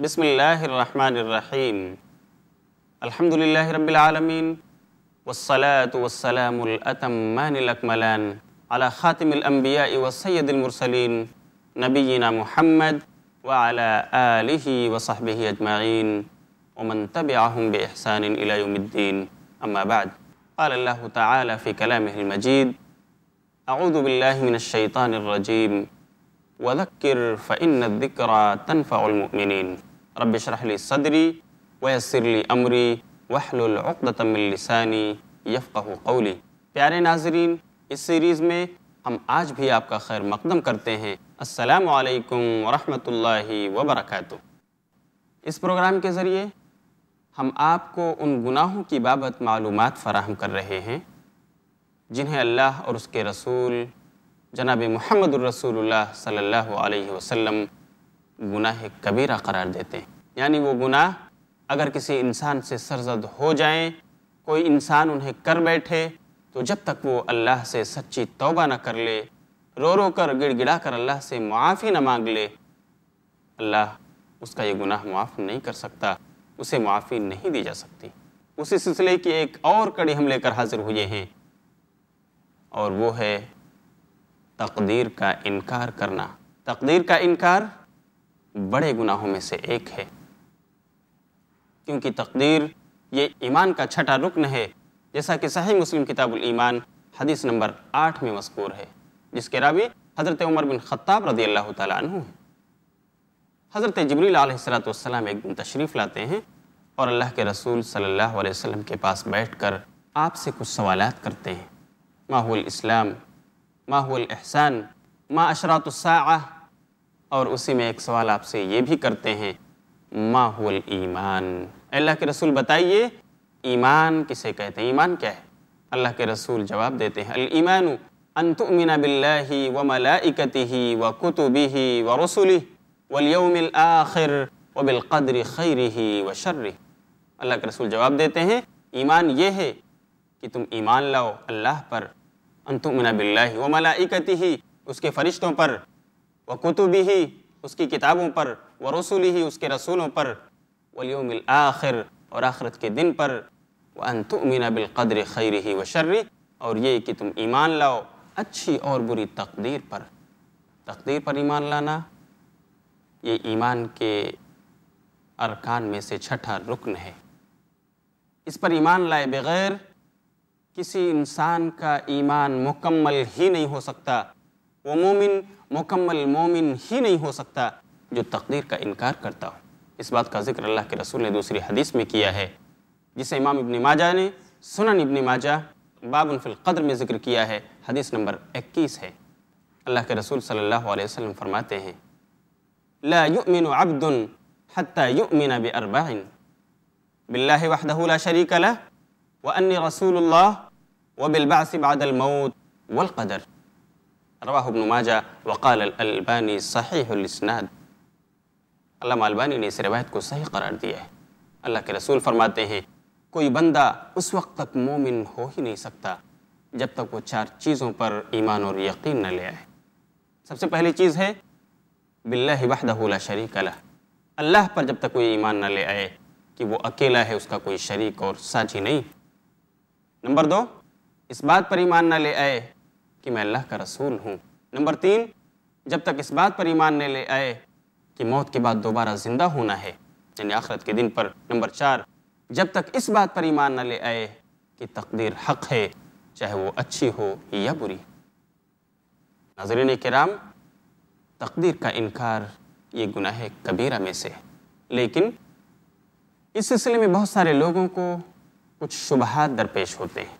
بسم الله الرحمن الرحيم الحمد لله رب العالمين والصلاة والسلام الأتمان الأكملان على خاتم الأنبياء والسيد المرسلين نبينا محمد وعلى آله وصحبه أجمعين ومن تبعهم بإحسان إلى يوم الدين أما بعد قال الله تعالى في كلامه المجيد أعوذ بالله من الشيطان الرجيم وذكر فإن الذكرى تنفع المؤمنين لي امري सदरी वसरली अमरी لساني يفقهوا कौली प्यारे नाजरीन इस सीरीज़ में हम आज भी आपका खैर मकदम करते हैं असलकम व बरकातहू इस प्रोग्राम के ज़रिए हम आपको उन गुनाहों की बाबत मालूम फ़राहम कर रहे हैं जिन्हें अल्लाह और उसके रसूल जनाब महमद रसूलुल्लाह सल्लल्लाहु अलैहि वसल्लम गुनाह कबीरा करार देते हैं यानी वो गुनाह अगर किसी इंसान से सरजद हो जाएं कोई इंसान उन्हें कर बैठे तो जब तक वो अल्लाह से सच्ची तौबा ना कर ले रो रो कर गिड़गिड़ा कर अल्लाह से मुआफ़ी ना मांग ले अल्लाह उसका ये गुनाह मुआफ़ नहीं कर सकता उसे मुआफ़ी नहीं दी जा सकती उसी सिलसिले की एक और कड़ी हम लेकर हाजिर हुए हैं और वो है तकदीर का इनकार करना तकदीर का इनकार बड़े गुनाहों में से एक है क्योंकि तकदीर ये ईमान का छठा रुकन है जैसा कि सही मुस्लिम किताबुल ईमान हदीस नंबर आठ में मस्कूर है जिसके रावी हज़रत उमर बिन ख़त्ताब रदी अल्लाह तु हैं हज़रत जबरी सलाम एक दिन तशरीफ़ लाते हैं और अल्लाह के रसूल सल्लल्लाहु अलैहि वसल्लम के पास बैठकर आपसे कुछ सवाल करते हैं माहुल इस्लाम माहुल एहसान मा अशरात और उसी में एक सवाल आपसे ये भी करते हैं माहौल ईमान अल्लाह के रसूल बताइए ईमान किसे कहते हैं ईमान क्या है अल्लाह के रसूल जवाब देते हैं अलईमान अनतुमिना बिल्लाहि व मलाइकतिहि व कुतुबिहि व रसुलिहि वलयौमिल आखिर व बिलकद्र खैरिहि व शर्रिहि अल्लाह के रसूल जवाब देते हैं ईमान ये है कि तुम ईमान लाओ अल्लाह पर अनतुमिना बिल्लाहि व मलाइकतिहि उसके फरिश्तों पर व कुतुबी ही उसकी किताबों पर व रसूल ही उसके रसूलों पर वलियोमिल आखिर और आखरत के दिन पर व अनतुमिना बिलकद्र खैर ही व शर्र और ये कि तुम ईमान लाओ अच्छी और बुरी तकदीर पर तकदीर पर ईमान लाना ये ईमान के अरकान में से छठा रुकन है इस पर ईमान लाए बगैर किसी इंसान का ईमान मुकम्मल ही नहीं हो सकता वो मोमिन मुकम्मल मोमिन ही नहीं हो सकता जो तकदीर का इनकार करता हो इस बात का जिक्र अल्लाह के रसूल ने दूसरी हदीस में किया है जिसे इमाम इबन माजा ने सुनन इबन माजा बाबन फिल में जिक्र किया है हदीस नंबर 21 है अल्लाह के रसूल सल्लल्लाहु अलैहि वसल्लम फरमाते हैं ला युमिन अब्दुन हत्ता युमिन बि अरबाइन बिल्लाह वहदहू ला शरीक ला व अन्नी रसूलुल्लाह व बिल बास बाद रवाह इब्न माजा वक़ाल अलबानी सहीसनाद अल्लाह अलबानी ने इस रवायत को सही करार दिया है अल्लाह के रसूल फरमाते हैं कोई बंदा उस वक्त तक मोमिन हो ही नहीं सकता जब तक वो चार चीज़ों पर ईमान और यकीन न ले आए सबसे पहली चीज़ है बिल्ला वहदहूला शरीक अला अल्लाह पर जब तक कोई ईमान न ले आए कि वो अकेला है उसका कोई शरीक और साझी नहीं नंबर दो इस बात पर ईमान न ले आए कि मैं अल्लाह का रसूल हूँ नंबर तीन जब तक इस बात पर ईमान न ले आए कि मौत के बाद दोबारा ज़िंदा होना है यानी आखरत के दिन पर नंबर चार जब तक इस बात पर ईमान न ले आए कि तकदीर हक है चाहे वो अच्छी हो या बुरी नाजरीन कराम तकदीर का इनकार ये गुनाह कबीरा में से है लेकिन इस सिलसिले में बहुत सारे लोगों को कुछ शुबहत दरपेश होते हैं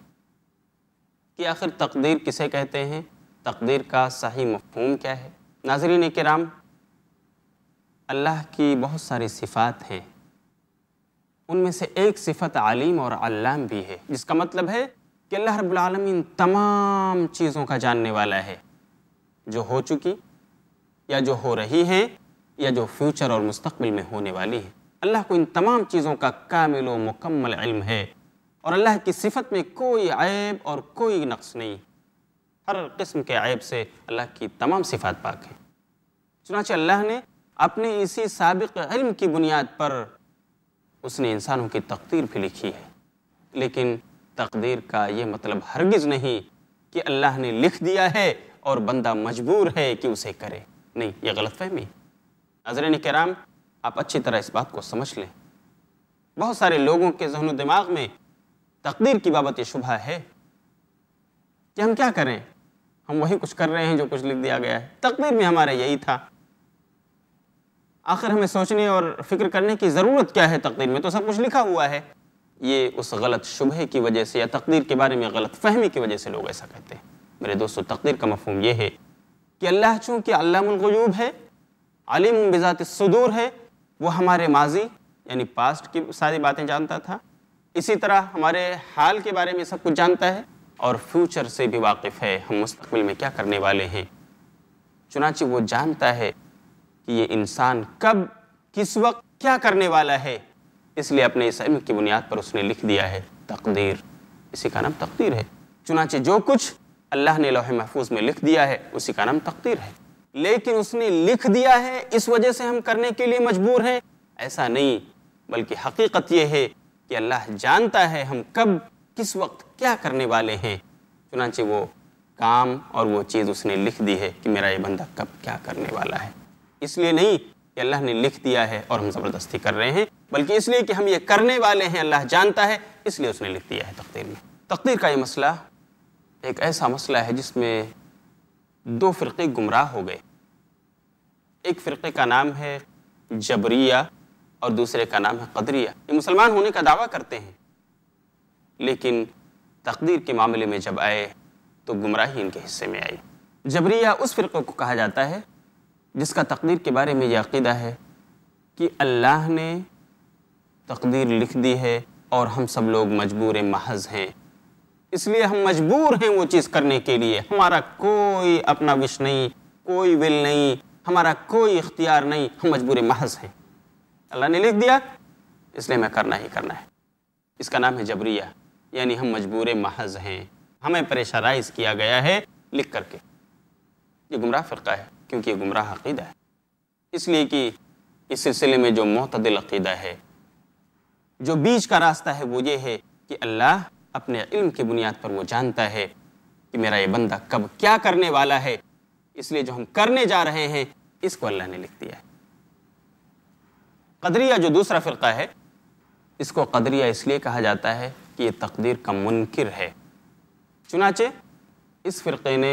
कि आखिर तकदीर किसे कहते हैं तकदीर का सही मफहूम क्या है नाजरीन कराम अल्लाह की बहुत सारी सिफ़ात हैं उनमें से एक सिफत आलिम और अल्लाम भी है जिसका मतलब है कि अल्लाह इन तमाम चीज़ों का जानने वाला है जो हो चुकी या जो हो रही हैं या जो फ्यूचर और मुस्तबिल में होने वाली है अल्लाह को इन तमाम चीज़ों का कामिल व मुकम्मल इल्म है और अल्लाह की सिफत में कोई ऐब और कोई नक्स नहीं हर किस्म के ऐब से अल्लाह की तमाम सिफात पाक हैं चुनाच अल्लाह ने अपने इसी सबक इल्म की बुनियाद पर उसने इंसानों की तकदीर भी लिखी है लेकिन तकदीर का ये मतलब हरगिज़ नहीं कि अल्लाह ने लिख दिया है और बंदा मजबूर है कि उसे करे नहीं ये गलत फहमी नजरन कराम आप अच्छी तरह इस बात को समझ लें बहुत सारे लोगों के जहन दिमाग में तकदीर की बाबत ये शुभ है कि हम क्या करें हम वही कुछ कर रहे हैं जो कुछ लिख दिया गया है तकदीर में हमारा यही था आखिर हमें सोचने और फिक्र करने की ज़रूरत क्या है तकदीर में तो सब कुछ लिखा हुआ है ये उस गलत शुबह की वजह से या तकदीर के बारे में गलत फहमी की वजह से लोग ऐसा कहते हैं मेरे दोस्तों तकदीर का मफहम यह है कि अल्लाह चूंकि अल्लाहूब है अलीम बिजात सदूर है वह हमारे माजी यानी पास्ट की सारी बातें जानता था इसी तरह हमारे हाल के बारे में सब कुछ जानता है और फ्यूचर से भी वाकिफ़ है हम मुस्तबिल में क्या करने वाले हैं चुनाचे वो जानता है कि ये इंसान कब किस वक्त क्या करने वाला है इसलिए अपने इस इल्म की बुनियाद पर उसने लिख दिया है तकदीर इसी का नाम तकदीर है चुनाचे जो कुछ अल्लाह ने लोहे महफूज में लिख दिया है उसी का नाम तकदीर है लेकिन उसने लिख दिया है इस वजह से हम करने के लिए मजबूर हैं ऐसा नहीं बल्कि हकीकत यह है कि अल्लाह जानता है हम कब किस वक्त क्या करने वाले हैं चुनाचे वो काम और वो चीज़ उसने लिख दी है कि मेरा ये बंदा कब क्या करने वाला है इसलिए नहीं कि अल्लाह ने लिख दिया है और हम ज़बरदस्ती कर रहे हैं बल्कि इसलिए कि हम ये करने वाले हैं अल्लाह जानता है इसलिए उसने लिख दिया है तकदीर में तकदीर का ये मसला एक ऐसा मसला है जिसमें दो फ़िरक़े गुमराह हो गए एक फ़िरक़े का नाम है जबरिया और दूसरे का नाम है कदरिया ये मुसलमान होने का दावा करते हैं लेकिन तकदीर के मामले में जब आए तो गुमराही इनके हिस्से में आई जबरिया उस फ़िरक़े को कहा जाता है जिसका तकदीर के बारे में यह अकीदा है कि अल्लाह ने तकदीर लिख दी है और हम सब लोग मजबूर महज हैं इसलिए हम मजबूर हैं वो चीज़ करने के लिए हमारा कोई अपना विश नहीं कोई विल नहीं हमारा कोई इख्तियार नहीं हम मजबूर महज हैं अल्लाह ने लिख दिया इसलिए मैं करना ही करना है इसका नाम है जबरिया यानी हम मजबूर महज हैं हमें प्रेशराइज किया गया है लिख करके ये गुमराह फ़िरका है क्योंकि ये गुमराह अकीदा है इसलिए कि इस सिलसिले में जो मतदिल अकीदा है जो बीच का रास्ता है वो ये है कि अल्लाह अपने इल्म की बुनियाद पर वो जानता है कि मेरा ये बंदा कब क्या करने वाला है इसलिए जो हम करने जा रहे हैं इसको अल्लाह ने लिख दिया है कदरिया जो दूसरा फ़िरका है इसको कदरिया इसलिए कहा जाता है कि ये तकदीर का मुनकर है चुनाचे इस फ़िरक़े ने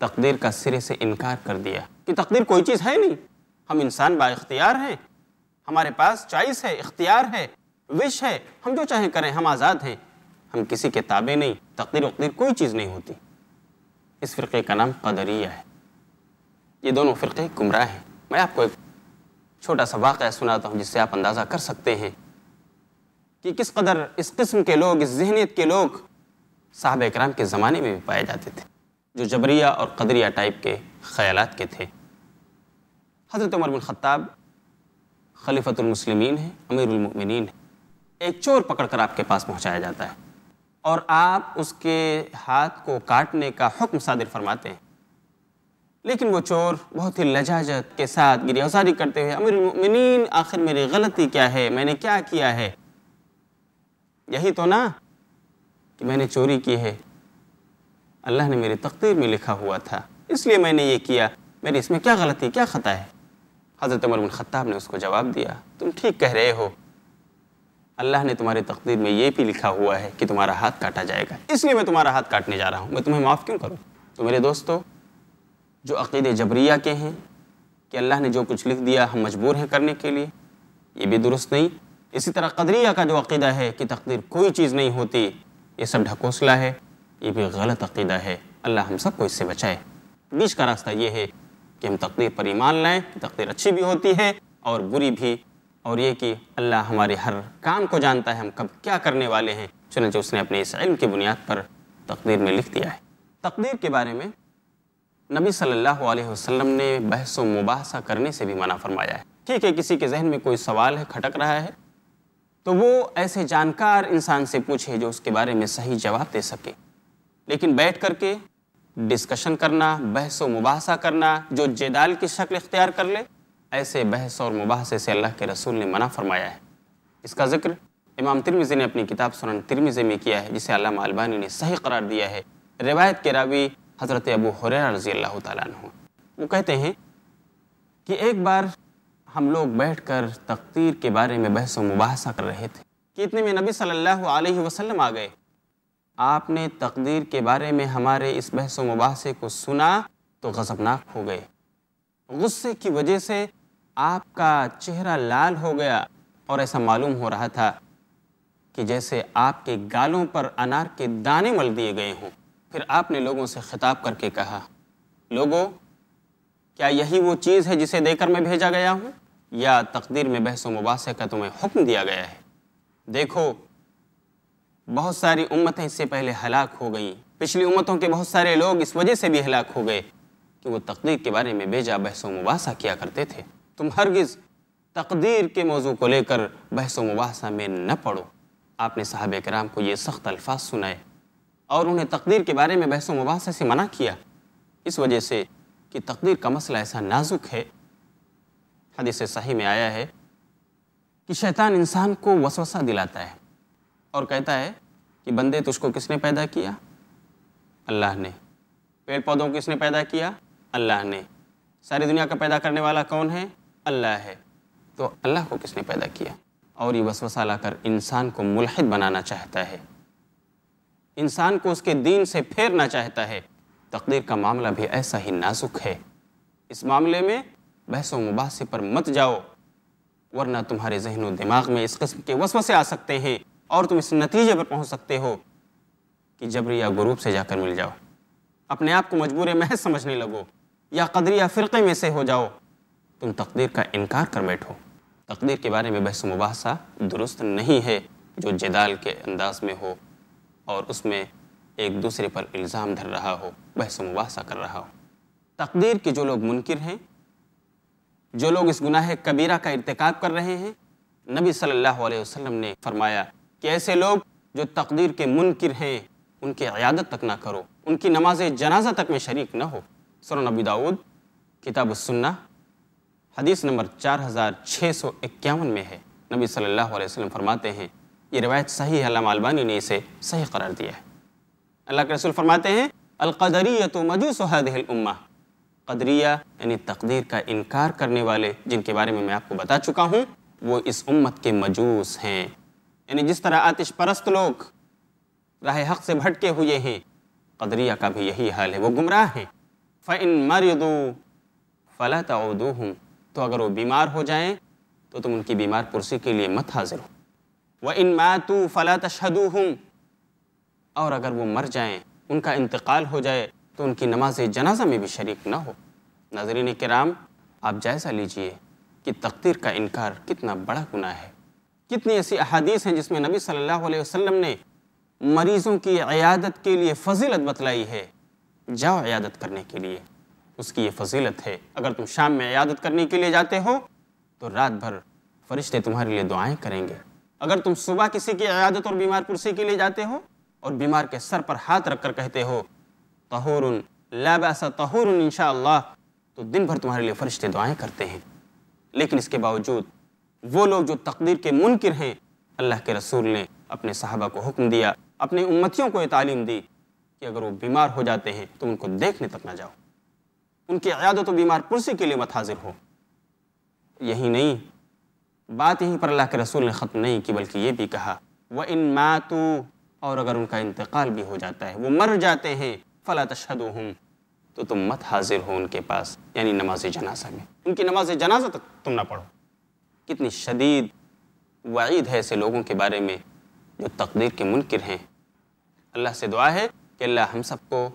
तकदीर का सिरे से इनकार कर दिया कि तकदीर कोई चीज़ है नहीं हम इंसान बाख्तियार हैं हमारे पास चॉइस है इख्तियार है विश है हम जो चाहें करें हम आज़ाद हैं हम किसी के ताबे नहीं तकदीर वकदीर कोई चीज़ नहीं होती इस फ़िरक़े का नाम कदरिया है ये दोनों फ़िरक़े गुमराह हैं मैं आपको एक छोटा सा वाक़ सुनाता हूँ जिससे आप अंदाज़ा कर सकते हैं कि किस कदर इस किस्म के लोग इस जहनीत के लोग साहब कराम के ज़माने में भी पाए जाते थे जो जबरिया और कदरिया टाइप के ख्याल के थे हज़रत उमर बिन ख़त्ताब खलीफतमसलमिन है अमीरमिन है एक चोर पकड़ कर आपके पास पहुँचाया जाता है और आप उसके हाथ को काटने का हुक्म सादिर फरमाते हैं लेकिन वो चोर बहुत ही लजाजत के साथ गिरफ्तारी करते हुए अमीर उमिन आखिर मेरी गलती क्या है मैंने क्या किया है यही तो ना कि मैंने चोरी की है अल्लाह ने मेरी तकदीर में लिखा हुआ था इसलिए मैंने ये किया मेरी इसमें क्या गलती क्या खता है हज़रत उमर बिन ख़त्ताब ने उसको जवाब दिया तुम ठीक कह रहे हो अल्लाह ने तुम्हारी तकदीर में ये भी लिखा हुआ है कि तुम्हारा हाथ काटा जाएगा इसलिए मैं तुम्हारा हाथ काटने जा रहा हूँ मैं तुम्हें माफ़ क्यों करूँ तो मेरे दोस्तों जो अक़ीद जबरिया के हैं कि अल्लाह ने जो कुछ लिख दिया हम मजबूर हैं करने के लिए ये भी दुरुस्त नहीं इसी तरह कदरिया का जो अक़ीदा है कि तकदीर कोई चीज़ नहीं होती ये सब ढकोसला है ये भी गलत अक़ीदा है अल्लाह हम सबको इससे बचाए बीच का रास्ता ये है कि हम तकदीर पर ईमान लाएँ कि तकदीर अच्छी भी होती है और बुरी भी और ये कि अल्लाह हमारे हर काम को जानता है हम कब क्या करने वाले हैं चुनाच उसने अपने इस इल्म की बुनियाद पर तकदीर में लिख दिया है तकदीर के बारे में नबी सल्लल्लाहु अलैहि वसल्लम ने बहस व मुबासा करने से भी मना फरमाया है ठीक है किसी के जहन में कोई सवाल है खटक रहा है तो वो ऐसे जानकार इंसान से पूछे जो उसके बारे में सही जवाब दे सके लेकिन बैठ करके डिस्कशन करना बहस व मुबासा करना जो जेदाल की शक्ल इख्तियार कर ले ऐसे बहस और मुबासे से अल्लाह के रसूल ने मना फरमाया है इसका जिक्र इमाम तिरमिज़ी ने अपनी किताब सुनन तिरमिज़ी में किया है जिसे अलामा अलबानी ने सही करार दिया है रिवायत के रावी हज़रत अबू हुररा रज़ी अल्लाह तु वो कहते हैं कि एक बार हम लोग बैठकर तकदीर के बारे में बहस मुबासा कर रहे थे कि इतने में नबी सल्लल्लाहु अलैहि वसल्लम आ गए आपने तकदीर के बारे में हमारे इस बहस मुबासे को सुना तो गज़बनाक हो गए गुस्से की वजह से आपका चेहरा लाल हो गया और ऐसा मालूम हो रहा था कि जैसे आपके गालों पर अनार के दाने मल दिए गए हों फिर आपने लोगों से खिताब करके कहा लोगों क्या यही वो चीज़ है जिसे देकर मैं भेजा गया हूँ या तकदीर में बहस मुबासे का तुम्हें हुक्म दिया गया है देखो बहुत सारी उम्मतें इससे पहले हलाक हो गई पिछली उम्मतों के बहुत सारे लोग इस वजह से भी हलाक हो गए कि वो तकदीर के बारे में बेजा बहस मुबासा किया करते थे तुम हरगिज़ तकदीर के मौजू को लेकर बहस मुबासा में न पढ़ो आपने साहब कराम को ये सख्त अल्फाज सुनाए और उन्हें तकदीर के बारे में बहसों मुबास से मना किया इस वजह से कि तकदीर का मसला ऐसा नाजुक है हदीस सही में आया है कि शैतान इंसान को वसवसा दिलाता है और कहता है कि बंदे तुझको किसने पैदा किया अल्लाह ने पेड़ पौधों को किसने पैदा किया अल्लाह ने सारी दुनिया का पैदा करने वाला कौन है अल्लाह है तो अल्लाह को किसने पैदा किया और ये वसवसा लाकर इंसान को मुलहद बनाना चाहता है इंसान को उसके दीन से फेरना चाहता है तकदीर का मामला भी ऐसा ही नाजुक है इस मामले में बहस व मुबासे पर मत जाओ वरना तुम्हारे जहन व दिमाग में इस किस्म के वसवसे आ सकते हैं और तुम इस नतीजे पर पहुंच सकते हो कि जबरिया या ग्रुप से जाकर मिल जाओ अपने आप को मजबूर महज समझने लगो या कदरिया फ़िरक़े में से हो जाओ तुम तकदीर का इनकार कर बैठो तकदीर के बारे में बहस मुबासा दुरुस्त नहीं है जो जदाल के अंदाज में हो और उसमें एक दूसरे पर इल्ज़ाम धर रहा हो बहस मुबासा कर रहा हो तकदीर के जो लोग मुनकर हैं जो लोग इस गुनाह कबीरा का इरतकब कर रहे हैं नबी सल्लल्लाहु अलैहि वसल्लम ने फरमाया कि ऐसे लोग जो तकदीर के मुनकर हैं उनकी अयादत तक ना करो उनकी नमाज जनाजा तक में शरीक ना हो सर नबी दाऊद किताब सुन्ना हदीस नंबर चार हज़ार छः सौ इक्यावन में है नबी सल्लल्लाहु अलैहि वसल्लम फरमाते हैं ये रिवायत सही है अल्लाह अलबानी ने इसे सही करार दिया है अल्लाह के रसूल फरमाते हैं अलकदरिया तो मजूस उम्मा कदरिया यानी तकदीर का इनकार करने वाले जिनके बारे में मैं आपको बता चुका हूँ वो इस उम्मत के मजूस हैं यानी जिस तरह आतिश परस्त लोग राह हक से भटके हुए हैं कदरिया का भी यही हाल है वो गुमराह हैं फ़ैन मरदू फ़ला तो अगर वो बीमार हो जाएं तो तुम उनकी बीमार पुरसी के लिए मत हाजिर हो व इन मातू फ़ला हूँ और अगर वो मर जाएं उनका इंतकाल हो जाए तो उनकी नमाज जनाजा में भी शरीक ना हो नाजरीन कराम आप जायज़ा लीजिए कि तकदीर का इनकार कितना बड़ा गुना है कितनी ऐसी अहादीस हैं जिसमें नबी सल्लल्लाहु अलैहि वसल्लम ने मरीज़ों की अयादत के लिए फजीलत बतलाई है जाओ अयादत करने के लिए उसकी ये फजीलत है अगर तुम शाम में अयादत करने के लिए जाते हो तो रात भर फरिश्ते तुम्हारे लिए दुआएं करेंगे अगर तुम सुबह किसी की इयादत और बीमार कुर्सी के लिए जाते हो और बीमार के सर पर हाथ रखकर कहते हो तहूर ऐसा तहूर इनशा तो दिन भर तुम्हारे लिए फरिश्ते दुआएं करते हैं लेकिन इसके बावजूद वो लोग जो तकदीर के मुनकर हैं अल्लाह के रसूल ने अपने साहबा को हुक्म दिया अपने उम्मतियों को ये तालीम दी कि अगर वो बीमार हो जाते हैं तो उनको देखने तक ना जाओ उनकी तो बीमार पुरसी के लिए मत हाजिर हो यही नहीं बात यहीं पर अल्लाह के रसूल ने ख़त्म नहीं की बल्कि ये भी कहा व इन मातू और अगर उनका इंतकाल भी हो जाता है वो मर जाते हैं फ़ला तशद हूँ तो तुम मत हाजिर हो उनके पास यानी नमाज जनाजा में उनकी नमाज जनाजा तक तुम ना पढ़ो कितनी शदीद वईद है ऐसे लोगों के बारे में जो तकदीर के मुनकर हैं अल्लाह से दुआ है कि अल्लाह हम सबको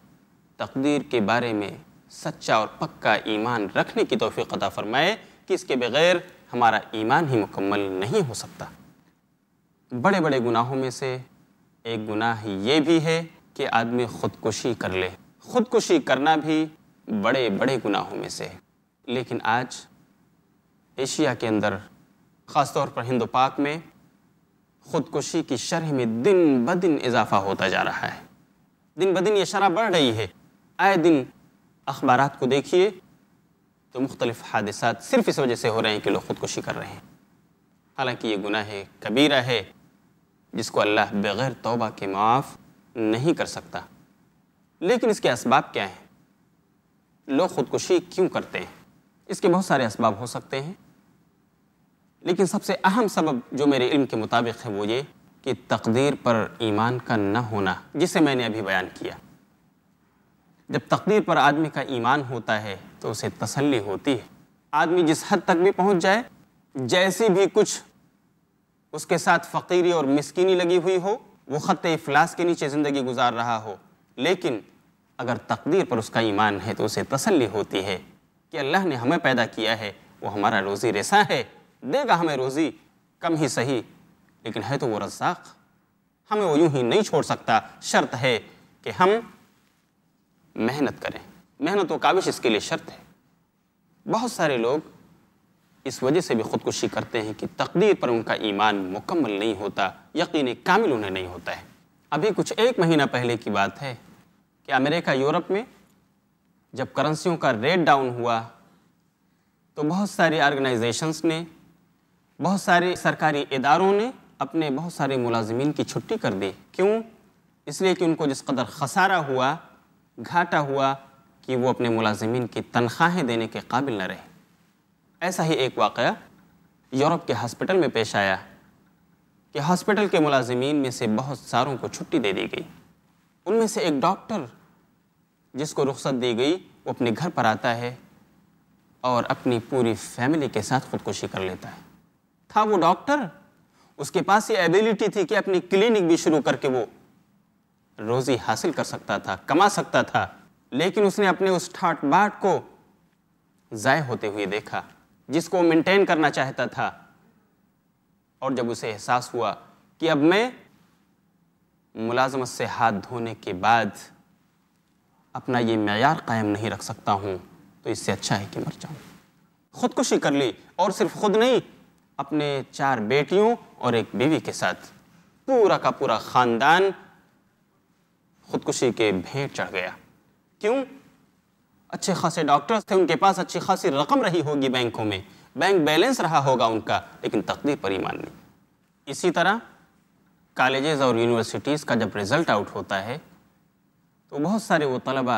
तकदीर के बारे में सच्चा और पक्का ईमान रखने की तोफ़ी अदा फ़रमाए कि इसके बग़ैर हमारा ईमान ही मुकम्मल नहीं हो सकता बड़े बड़े गुनाहों में से एक गुनाह ये भी है कि आदमी ख़ुदकुशी कर ले ख़ुदकुशी करना भी बड़े बड़े गुनाहों में से है लेकिन आज एशिया के अंदर ख़ास तौर पर हिंद पाक में ख़ुदकुशी की शरह में दिन ब दिन इजाफा होता जा रहा है दिन ब दिन ये शरह बढ़ रही है आए दिन अखबार को देखिए तो मुख्तलिफ हादसा सिर्फ इस वजह से हो रहे हैं कि लोग ख़ुदकुशी कर रहे हैं हालांकि ये गुनाह है कबीरा है जिसको अल्लाह बग़ैर तोबा के माफ़ नहीं कर सकता लेकिन इसके इसबाब क्या हैं लोग ख़ुदकुशी क्यों करते हैं इसके बहुत सारे इसबाब हो सकते हैं लेकिन सबसे अहम सबब जो मेरे इल्म के मुताबिक है वो ये कि तकदीर पर ईमान का न होना जिसे मैंने अभी बयान किया जब तकदीर पर आदमी का ईमान होता है तो उसे तसल्ली होती है आदमी जिस हद तक भी पहुंच जाए जैसी भी कुछ उसके साथ फ़कीरी और मिसकीनी लगी हुई हो वो ख़त अफलास के नीचे ज़िंदगी गुजार रहा हो लेकिन अगर तकदीर पर उसका ईमान है तो उसे तसल्ली होती है कि अल्लाह ने हमें पैदा किया है वो हमारा रोज़ी रेसा है देगा हमें रोज़ी कम ही सही लेकिन है तो वो रज़ाक हमें वो यूं ही नहीं छोड़ सकता शर्त है कि हम मेहनत करें मेहनत व काविश इसके लिए शर्त है बहुत सारे लोग इस वजह से भी ख़ुदकुशी करते हैं कि तकदीर पर उनका ईमान मुकम्मल नहीं होता यकीन कामिल उन्हें नहीं होता है अभी कुछ एक महीना पहले की बात है कि अमेरिका यूरोप में जब करेंसियों का रेट डाउन हुआ तो बहुत सारी ऑर्गेनाइजेशंस ने बहुत सारे सरकारी इदारों ने अपने बहुत सारे मुलाजमीन की छुट्टी कर दी क्यों इसलिए कि उनको जिस कदर खसारा हुआ घाटा हुआ कि वो अपने मुलाजमीन की तनख्वाहें देने के काबिल न रहे ऐसा ही एक वाक़ यूरोप के हॉस्पिटल में पेश आया कि हॉस्पिटल के मुलाजमीन में से बहुत सारों को छुट्टी दे दी गई उनमें से एक डॉक्टर जिसको रुख्सत दी गई वो अपने घर पर आता है और अपनी पूरी फैमिली के साथ खुदकुशी कर लेता है था वो डॉक्टर उसके पास ये एबिलिटी थी कि अपनी क्लिनिक भी शुरू करके वो रोज़ी हासिल कर सकता था कमा सकता था लेकिन उसने अपने उस ठाट बाट को ज़ाय होते हुए देखा जिसको मेंटेन करना चाहता था और जब उसे एहसास हुआ कि अब मैं मुलाजमत से हाथ धोने के बाद अपना ये मैार कायम नहीं रख सकता हूँ तो इससे अच्छा है कि मर जाऊँ खुदकुशी कर ली और सिर्फ खुद नहीं अपने चार बेटियों और एक बीवी के साथ पूरा का पूरा ख़ानदान खुदकुशी के भेंट चढ़ गया क्यों अच्छे खासे डॉक्टर्स थे उनके पास अच्छी खासी रकम रही होगी बैंकों में बैंक बैलेंस रहा होगा उनका लेकिन तकदीर पर ईमान नहीं इसी तरह कॉलेजेस और यूनिवर्सिटीज़ का जब रिज़ल्ट आउट होता है तो बहुत सारे वो तलबा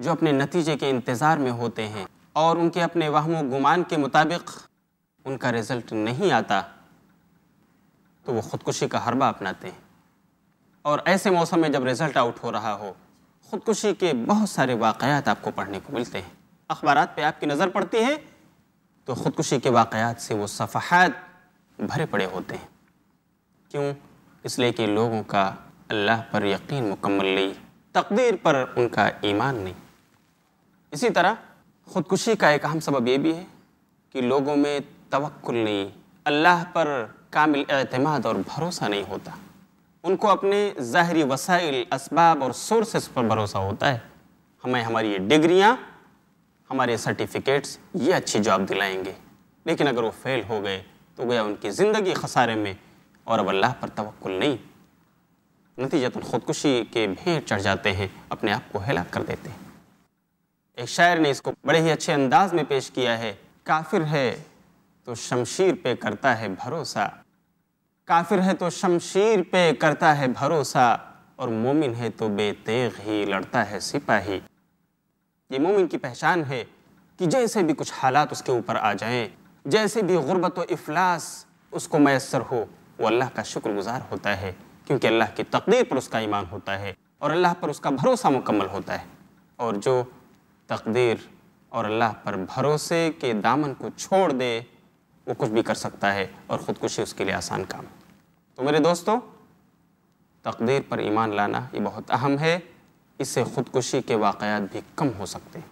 जो अपने नतीजे के इंतज़ार में होते हैं और उनके अपने वहम गुमान के मुताबिक उनका रिज़ल्ट नहीं आता तो वो ख़ुदकुशी का हरबा अपनाते हैं और ऐसे मौसम में जब रिज़ल्ट आउट हो रहा हो ख़ुदकुशी के बहुत सारे वाकयात आपको पढ़ने को मिलते हैं अखबार पर आपकी नज़र पड़ती है तो ख़ुदकुशी के वाकयात से वो सफ़हत भरे पड़े होते हैं क्यों इसलिए कि लोगों का अल्लाह पर यकीन मुकम्मल नहीं तकदीर पर उनका ईमान नहीं इसी तरह ख़ुदकुशी का एक अहम सबब ये भी है कि लोगों में तवक्ल नहीं अल्लाह पर कामिल अतमाद और भरोसा नहीं होता उनको अपने ज़ाहरी वसाइल इसबाब और सोर्सेस पर भरोसा होता है हमें हमारी ये डिग्रियाँ हमारे सर्टिफिकेट्स ये अच्छी जॉब दिलाएंगे लेकिन अगर वो फेल हो गए तो गया उनकी ज़िंदगी खसारे में और अब अल्लाह पर तवक्ल नहीं तो खुदकुशी के भेंट चढ़ जाते हैं अपने आप को हलाक कर देते हैं एक शायर ने इसको बड़े ही अच्छे अंदाज में पेश किया है काफिर है तो शमशीर पे करता है भरोसा काफिर है तो शमशीर पे करता है भरोसा और मोमिन है तो बेतेग ही लड़ता है सिपाही ये मोमिन की पहचान है कि जैसे भी कुछ हालात उसके ऊपर आ जाएं जैसे भी गुर्बत व इफलास उसको मैसर हो वो अल्लाह का शुक्रगुजार होता है क्योंकि अल्लाह की तकदीर पर उसका ईमान होता है और अल्लाह पर उसका भरोसा मुकम्मल होता है और जो तकदीर और अल्लाह पर भरोसे के दामन को छोड़ दे वो कुछ भी कर सकता है और ख़ुदकुशी उसके लिए आसान काम है तो मेरे दोस्तों तकदीर पर ईमान लाना ये बहुत अहम है इससे ख़ुदकुशी के वाक़ात भी कम हो सकते हैं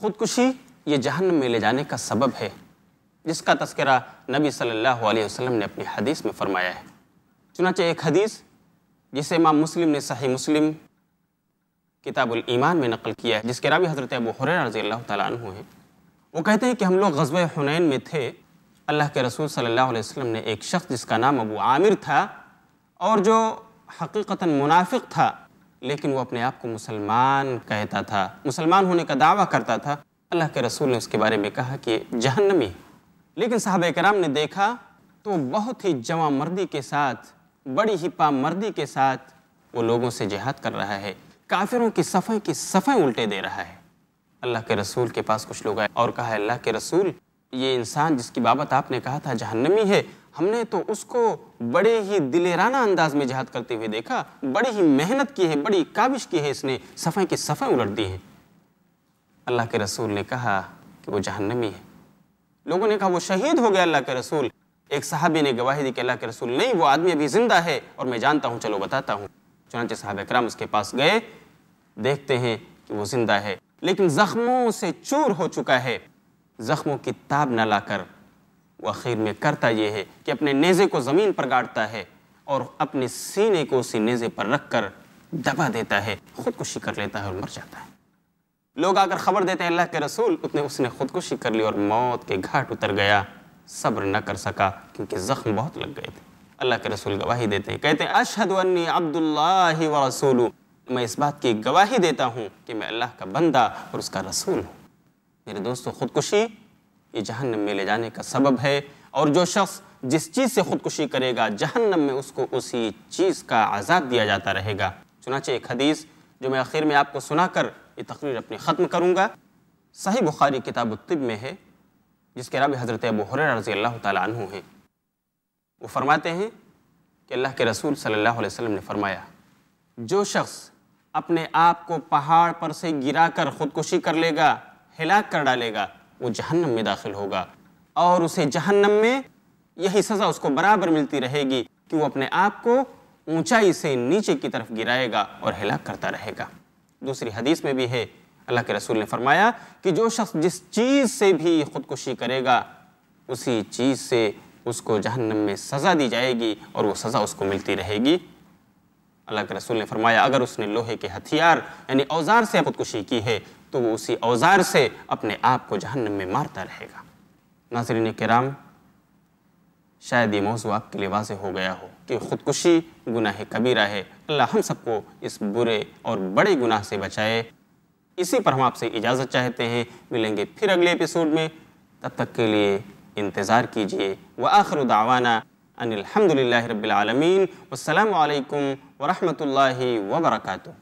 ख़ुदकुशी ये जहन में ले जाने का सबब है जिसका तस्करा नबी सल्लल्लाहु अलैहि वसल्लम ने अपनी हदीस में फ़रमाया है चुनाचे एक हदीस जिसे इमाम मुस्लिम ने सही मुस्लिम किताबुल ईमान में नकल किया है जिसके रावी हज़रत अबू हुरैरा रज़ी अल्लाह तु हैं वो कहते हैं कि हम लोग गजब हुनैन में थे अल्लाह के रसूल सल्लल्लाहु अलैहि वसल्लम ने एक शख्स जिसका नाम अबू आमिर था और जो हकीकता मुनाफिक था लेकिन वो अपने आप को मुसलमान कहता था मुसलमान होने का दावा करता था अल्लाह के रसूल ने उसके बारे में कहा कि जहन्नमी लेकिन साहब कराम ने देखा तो बहुत ही जवा मर्दी के साथ बड़ी ही पामर्दी के साथ वो लोगों से जिहाद कर रहा है काफिरों की सफ़े की सफ़े उल्टे दे रहा है अल्लाह के रसूल के पास कुछ लोग आए और कहा अल्लाह के रसूल ये इंसान जिसकी बाबत आपने कहा था जहन्नमी है हमने तो उसको बड़े ही दिलेराना अंदाज में जहाद करते हुए देखा बड़ी ही मेहनत की है बड़ी काबिश की है इसने सफ़े की सफ़े उलट दी हैं अल्लाह के रसूल ने कहा कि वो जहन्नमी है लोगों ने कहा वो शहीद हो गया अल्लाह के रसूल एक साहबी ने गवाही दी कि अल्लाह के रसूल नहीं वो आदमी अभी ज़िंदा है और मैं जानता हूँ चलो बताता हूँ चुनाचे साहब इक्राम उसके पास गए देखते हैं कि वो ज़िंदा है लेकिन ज़ख्मों से चूर हो चुका है ज़ख्मों की ताब न लाकर वो आखिर में करता यह है कि अपने नेज़े को ज़मीन पर गाड़ता है और अपने सीने को उसी नेज़े पर रख कर दबा देता है खुदकुशी कर लेता है और मर जाता है लोग आकर खबर देते हैं अल्लाह के रसूल उतने उसने खुदकुशी कर ली और मौत के घाट उतर गया सब्र न कर सका क्योंकि ज़ख्म बहुत लग गए थे अल्लाह के रसूल गवाही देते हैं कहते हैं अशहद अब्दुल्ला व रसूल मैं इस बात की गवाही देता हूँ कि मैं अल्लाह का बंदा और उसका रसूल हूँ मेरे दोस्तों खुदकुशी ये जहन्नम में ले जाने का सबब है और जो शख्स जिस चीज़ से खुदकुशी करेगा जहन्नम में उसको उसी चीज़ का आज़ाद दिया जाता रहेगा चुनाचे एक हदीस जो मैं आखिर में आपको सुना कर ये तकरीर अपनी ख़त्म करूँगा सही बुखारी किताब तिब में है जिसके रब हज़रत अबू हर रज़ी अल्लाह तु हैं वो फरमाते हैं कि अल्लाह के रसूल सल्लल्लाहु अलैहि वसल्लम ने फरमाया जो शख्स अपने आप को पहाड़ पर से गिरा कर खुदकुशी कर लेगा हिला कर डालेगा वो जहन्नम में दाखिल होगा और उसे जहन्नम में यही सज़ा उसको बराबर मिलती रहेगी कि वो अपने आप को ऊंचाई से नीचे की तरफ गिराएगा और हिला करता रहेगा दूसरी हदीस में भी है अल्लाह के रसूल ने फरमाया कि जो शख्स जिस चीज़ से भी खुदकुशी करेगा उसी चीज़ से उसको जहन्नम में सज़ा दी जाएगी और वो सज़ा उसको मिलती रहेगी अल्लाह के रसूल ने फरमाया अगर उसने लोहे के हथियार यानी औजार से खुदकुशी की है तो वो उसी औजार से अपने आप को जहन्नम में मारता रहेगा नासरीन कराम शायद ये मौजू आपके लिए वाज हो गया हो कि ख़ुदकुशी गुनाह कबीरा है अल्लाह हम सबको इस बुरे और बड़े गुनाह से बचाए इसी पर हम आपसे इजाज़त चाहते हैं मिलेंगे फिर अगले एपिसोड में तब तक के लिए इंतज़ार कीजिए व आखिर दावाना अनिलहमदिल्ला रबालमीन वालकम वरहमल वर्का